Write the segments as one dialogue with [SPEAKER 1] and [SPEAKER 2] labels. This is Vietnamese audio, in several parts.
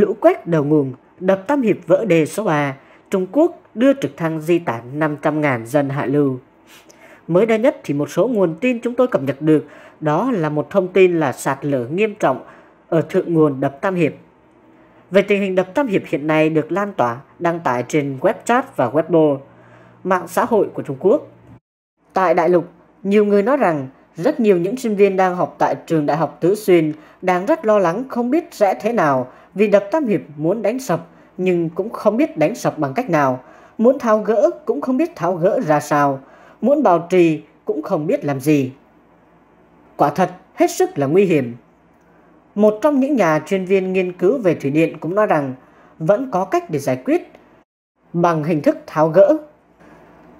[SPEAKER 1] lũ quét đầu nguồn, đập tam hiệp vỡ đề số 3, Trung Quốc đưa trực thăng di tản 500.000 dân hạ lưu. Mới đây nhất thì một số nguồn tin chúng tôi cập nhật được, đó là một thông tin là sạt lở nghiêm trọng ở thượng nguồn đập Tam Hiệp. Về tình hình đập Tam Hiệp hiện nay được lan tỏa, đăng tải trên web chat và Weibo, mạng xã hội của Trung Quốc. Tại đại lục, nhiều người nói rằng rất nhiều những sinh viên đang học tại trường đại học Tứ Xuyên đang rất lo lắng không biết sẽ thế nào vì đập tam hiệp muốn đánh sập nhưng cũng không biết đánh sập bằng cách nào. Muốn tháo gỡ cũng không biết tháo gỡ ra sao. Muốn bảo trì cũng không biết làm gì. Quả thật, hết sức là nguy hiểm. Một trong những nhà chuyên viên nghiên cứu về thủy điện cũng nói rằng vẫn có cách để giải quyết bằng hình thức tháo gỡ.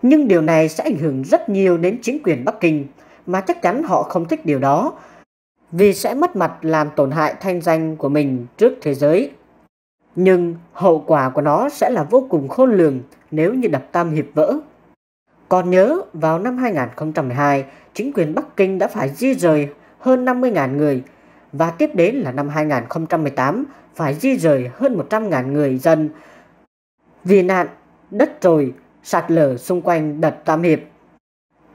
[SPEAKER 1] Nhưng điều này sẽ ảnh hưởng rất nhiều đến chính quyền Bắc Kinh – mà chắc chắn họ không thích điều đó, vì sẽ mất mặt làm tổn hại thanh danh của mình trước thế giới. Nhưng hậu quả của nó sẽ là vô cùng khôn lường nếu như đập tam hiệp vỡ. Còn nhớ, vào năm 2012, chính quyền Bắc Kinh đã phải di rời hơn 50.000 người và tiếp đến là năm 2018 phải di rời hơn 100.000 người dân vì nạn đất trồi sạt lở xung quanh đập Tam Hiệp.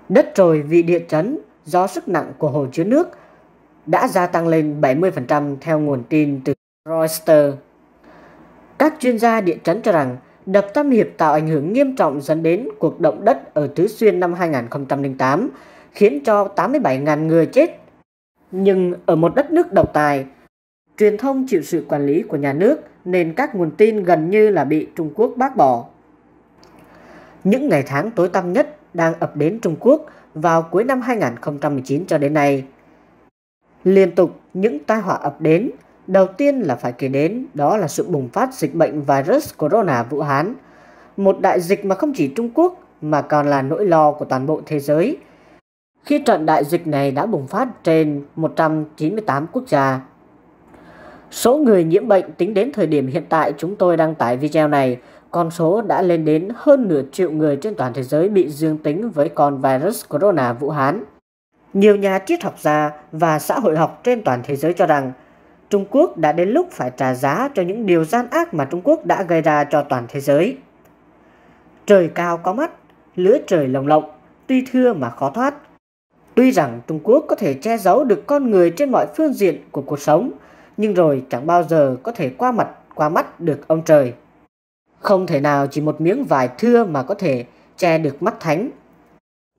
[SPEAKER 1] Đất trồi vì địa chấn do sức nặng của hồ chứa nước đã gia tăng lên 70% theo nguồn tin từ Reuters. Các chuyên gia địa chấn cho rằng đập Tam Hiệp tạo ảnh hưởng nghiêm trọng dẫn đến cuộc động đất ở Tứ Xuyên năm 2008, khiến cho 87.000 người chết. Nhưng ở một đất nước độc tài, truyền thông chịu sự quản lý của nhà nước nên các nguồn tin gần như là bị Trung Quốc bác bỏ. Những ngày tháng tối tăm nhất đang ập đến Trung Quốc vào cuối năm 2019 cho đến nay. Liên tục những tai họa ập đến, đầu tiên là phải kể đến đó là sự bùng phát dịch bệnh virus corona Vũ Hán, một đại dịch mà không chỉ Trung Quốc mà còn là nỗi lo của toàn bộ thế giới. Khi trận đại dịch này đã bùng phát trên 198 quốc gia. Số người nhiễm bệnh tính đến thời điểm hiện tại chúng tôi đăng tải video này con số đã lên đến hơn nửa triệu người trên toàn thế giới bị dương tính với con virus corona Vũ Hán. Nhiều nhà triết học gia và xã hội học trên toàn thế giới cho rằng Trung Quốc đã đến lúc phải trả giá cho những điều gian ác mà Trung Quốc đã gây ra cho toàn thế giới. Trời cao có mắt, lứa trời lồng lộng, tuy thưa mà khó thoát. Tuy rằng Trung Quốc có thể che giấu được con người trên mọi phương diện của cuộc sống, nhưng rồi chẳng bao giờ có thể qua mặt qua mắt được ông trời. Không thể nào chỉ một miếng vải thưa mà có thể che được mắt thánh.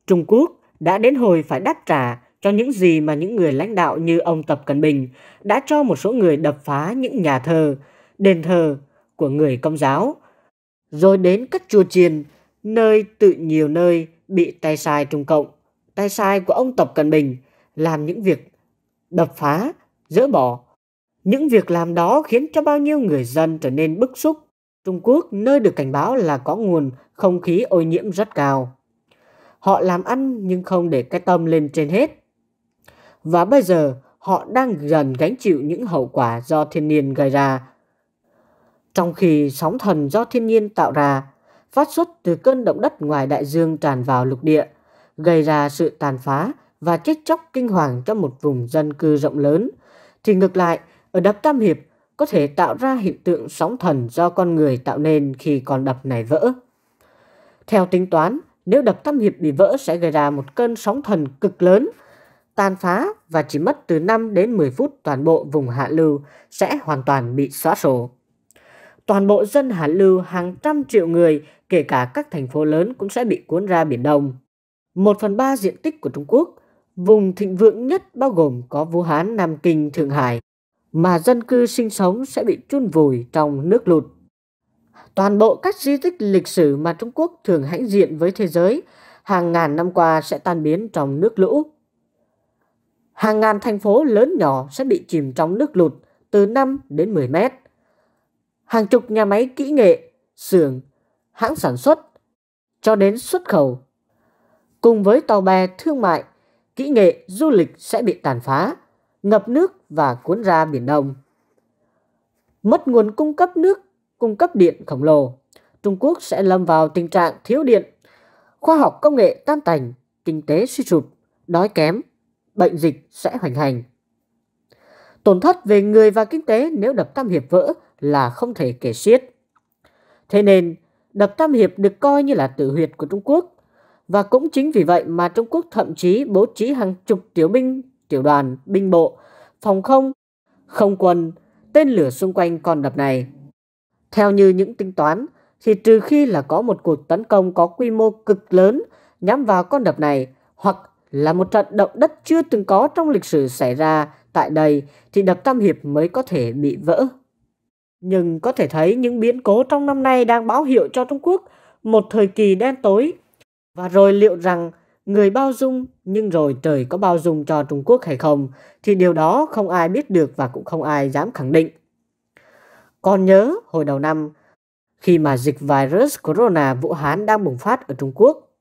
[SPEAKER 1] Trung Quốc đã đến hồi phải đáp trả cho những gì mà những người lãnh đạo như ông Tập Cận Bình đã cho một số người đập phá những nhà thờ, đền thờ của người công giáo, rồi đến các chùa chiền, nơi tự nhiều nơi bị tay sai Trung Cộng, tay sai của ông Tập Cận Bình làm những việc đập phá, dỡ bỏ. Những việc làm đó khiến cho bao nhiêu người dân trở nên bức xúc, Trung Quốc nơi được cảnh báo là có nguồn không khí ô nhiễm rất cao. Họ làm ăn nhưng không để cái tâm lên trên hết. Và bây giờ họ đang dần gánh chịu những hậu quả do thiên nhiên gây ra. Trong khi sóng thần do thiên nhiên tạo ra phát xuất từ cơn động đất ngoài đại dương tràn vào lục địa, gây ra sự tàn phá và chết chóc kinh hoàng cho một vùng dân cư rộng lớn, thì ngược lại, ở đập Tam Hiệp có thể tạo ra hiện tượng sóng thần do con người tạo nên khi con đập này vỡ. Theo tính toán, nếu đập Tam Hiệp bị vỡ sẽ gây ra một cơn sóng thần cực lớn, tàn phá và chỉ mất từ 5 đến 10 phút toàn bộ vùng hạ lưu sẽ hoàn toàn bị xóa sổ. Toàn bộ dân hạ lưu hàng trăm triệu người, kể cả các thành phố lớn cũng sẽ bị cuốn ra Biển Đông. Một phần ba diện tích của Trung Quốc, vùng thịnh vượng nhất bao gồm có Vũ Hán, Nam Kinh, Thượng Hải, mà dân cư sinh sống sẽ bị chôn vùi trong nước lụt. Toàn bộ các di tích lịch sử mà Trung Quốc thường hãnh diện với thế giới hàng ngàn năm qua sẽ tan biến trong nước lũ. Hàng ngàn thành phố lớn nhỏ sẽ bị chìm trong nước lụt từ 5 đến 10 mét. Hàng chục nhà máy kỹ nghệ, xưởng, hãng sản xuất cho đến xuất khẩu. Cùng với tàu bè thương mại, kỹ nghệ du lịch sẽ bị tàn phá ngập nước và cuốn ra Biển Đông. Mất nguồn cung cấp nước, cung cấp điện khổng lồ, Trung Quốc sẽ lâm vào tình trạng thiếu điện, khoa học công nghệ tan tành, kinh tế suy sụp, đói kém, bệnh dịch sẽ hoành hành. Tổn thất về người và kinh tế nếu đập Tam Hiệp vỡ là không thể kể xiết. Thế nên, đập Tam Hiệp được coi như là tự huyệt của Trung Quốc. Và cũng chính vì vậy mà Trung Quốc thậm chí bố trí hàng chục tiểu binh tiểu đoàn, binh bộ, phòng không, không quân, tên lửa xung quanh con đập này. Theo như những tính toán, thì trừ khi là có một cuộc tấn công có quy mô cực lớn nhắm vào con đập này hoặc là một trận động đất chưa từng có trong lịch sử xảy ra tại đây thì đập Tam Hiệp mới có thể bị vỡ. Nhưng có thể thấy những biến cố trong năm nay đang báo hiệu cho Trung Quốc một thời kỳ đen tối. Và rồi liệu rằng người bao dung nhưng rồi trời có bao dung cho Trung Quốc hay không thì điều đó không ai biết được và cũng không ai dám khẳng định. Còn nhớ hồi đầu năm khi mà dịch virus corona Vũ Hán đang bùng phát ở Trung Quốc.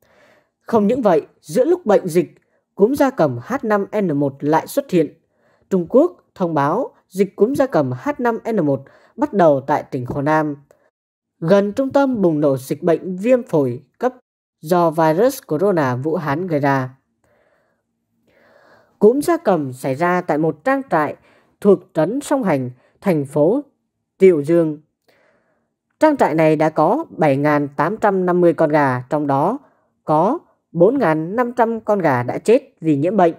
[SPEAKER 1] Không những vậy, giữa lúc bệnh dịch, cúm gia cầm H5N1 lại xuất hiện. Trung Quốc thông báo dịch cúm gia cầm H5N1 bắt đầu tại tỉnh Hồ Nam. Gần trung tâm bùng nổ dịch bệnh viêm phổi cấp do virus corona Vũ Hán gây ra. Cúm gia cầm xảy ra tại một trang trại thuộc trấn Song Hành, thành phố Triệu Dương. Trang trại này đã có 7.850 con gà, trong đó có 4.500 con gà đã chết vì nhiễm bệnh.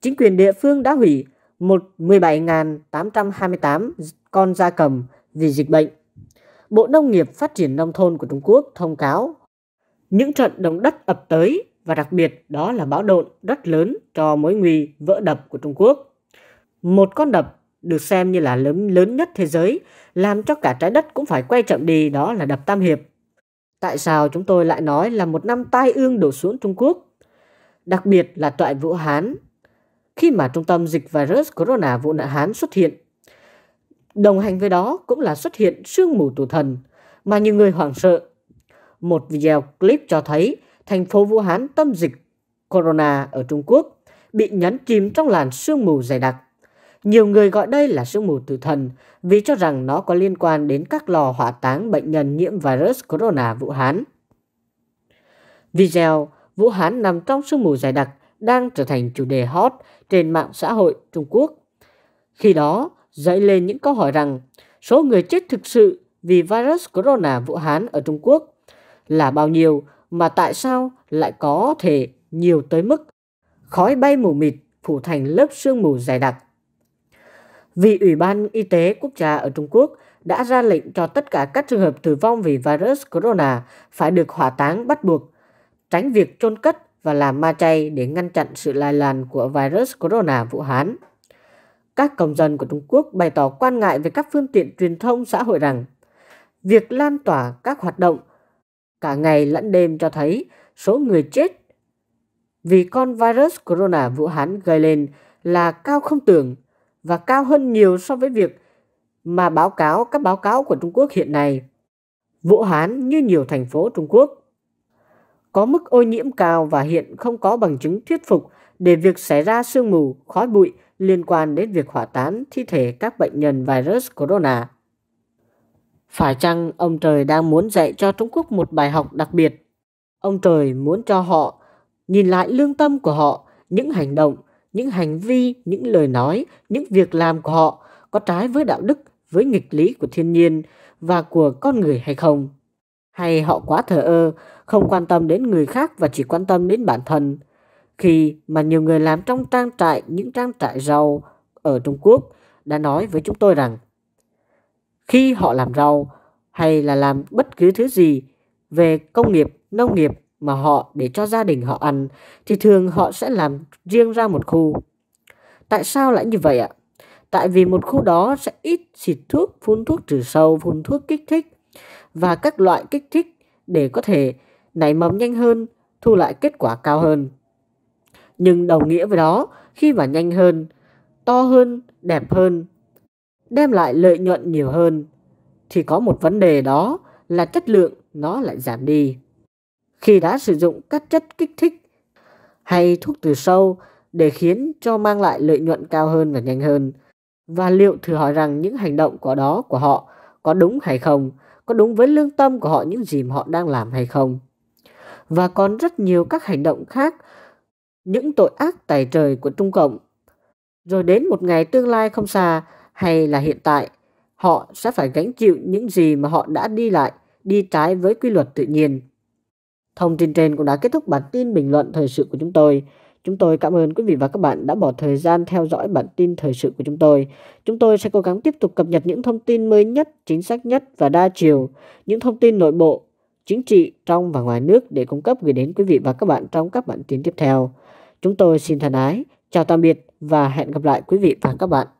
[SPEAKER 1] Chính quyền địa phương đã hủy 17.828 con gia cầm vì dịch bệnh. Bộ Nông nghiệp Phát triển Nông thôn của Trung Quốc thông cáo những trận động đất ập tới và đặc biệt đó là bão độn rất lớn cho mối nguy vỡ đập của Trung Quốc. Một con đập được xem như là lớn lớn nhất thế giới, làm cho cả trái đất cũng phải quay chậm đi đó là đập Tam Hiệp. Tại sao chúng tôi lại nói là một năm tai ương đổ xuống Trung Quốc? Đặc biệt là tại Vũ Hán. Khi mà trung tâm dịch virus corona Vũ Hán xuất hiện, đồng hành với đó cũng là xuất hiện sương mù tù thần mà nhiều người hoảng sợ một video clip cho thấy thành phố Vũ Hán tâm dịch corona ở Trung Quốc bị nhấn chìm trong làn sương mù dày đặc. Nhiều người gọi đây là sương mù tử thần vì cho rằng nó có liên quan đến các lò hỏa táng bệnh nhân nhiễm virus corona Vũ Hán. Video Vũ Hán nằm trong sương mù dày đặc đang trở thành chủ đề hot trên mạng xã hội Trung Quốc. Khi đó, dậy lên những câu hỏi rằng số người chết thực sự vì virus corona Vũ Hán ở Trung Quốc là bao nhiêu mà tại sao lại có thể nhiều tới mức khói bay mù mịt phủ thành lớp sương mù dày đặc. Vì Ủy ban Y tế Quốc gia ở Trung Quốc đã ra lệnh cho tất cả các trường hợp tử vong vì virus corona phải được hỏa táng bắt buộc, tránh việc chôn cất và làm ma chay để ngăn chặn sự lây lan của virus corona Vũ Hán. Các công dân của Trung Quốc bày tỏ quan ngại về các phương tiện truyền thông xã hội rằng việc lan tỏa các hoạt động cả ngày lẫn đêm cho thấy số người chết vì con virus corona Vũ Hán gây lên là cao không tưởng và cao hơn nhiều so với việc mà báo cáo các báo cáo của Trung Quốc hiện nay. Vũ Hán như nhiều thành phố Trung Quốc có mức ô nhiễm cao và hiện không có bằng chứng thuyết phục để việc xảy ra sương mù, khói bụi liên quan đến việc hỏa tán thi thể các bệnh nhân virus corona. Phải chăng ông trời đang muốn dạy cho Trung Quốc một bài học đặc biệt? Ông trời muốn cho họ nhìn lại lương tâm của họ, những hành động, những hành vi, những lời nói, những việc làm của họ có trái với đạo đức, với nghịch lý của thiên nhiên và của con người hay không? Hay họ quá thờ ơ, không quan tâm đến người khác và chỉ quan tâm đến bản thân? Khi mà nhiều người làm trong trang trại, những trang trại rau ở Trung Quốc đã nói với chúng tôi rằng khi họ làm rau hay là làm bất cứ thứ gì về công nghiệp, nông nghiệp mà họ để cho gia đình họ ăn thì thường họ sẽ làm riêng ra một khu. Tại sao lại như vậy ạ? Tại vì một khu đó sẽ ít xịt thuốc, phun thuốc trừ sâu, phun thuốc kích thích và các loại kích thích để có thể nảy mầm nhanh hơn, thu lại kết quả cao hơn. Nhưng đồng nghĩa với đó, khi mà nhanh hơn, to hơn, đẹp hơn đem lại lợi nhuận nhiều hơn thì có một vấn đề đó là chất lượng nó lại giảm đi. Khi đã sử dụng các chất kích thích hay thuốc từ sâu để khiến cho mang lại lợi nhuận cao hơn và nhanh hơn và liệu thử hỏi rằng những hành động của đó của họ có đúng hay không, có đúng với lương tâm của họ những gì mà họ đang làm hay không. Và còn rất nhiều các hành động khác, những tội ác tài trời của Trung Cộng. Rồi đến một ngày tương lai không xa, hay là hiện tại, họ sẽ phải gánh chịu những gì mà họ đã đi lại, đi trái với quy luật tự nhiên. Thông tin trên cũng đã kết thúc bản tin bình luận thời sự của chúng tôi. Chúng tôi cảm ơn quý vị và các bạn đã bỏ thời gian theo dõi bản tin thời sự của chúng tôi. Chúng tôi sẽ cố gắng tiếp tục cập nhật những thông tin mới nhất, chính xác nhất và đa chiều, những thông tin nội bộ, chính trị trong và ngoài nước để cung cấp gửi đến quý vị và các bạn trong các bản tin tiếp theo. Chúng tôi xin thân ái, chào tạm biệt và hẹn gặp lại quý vị và các bạn.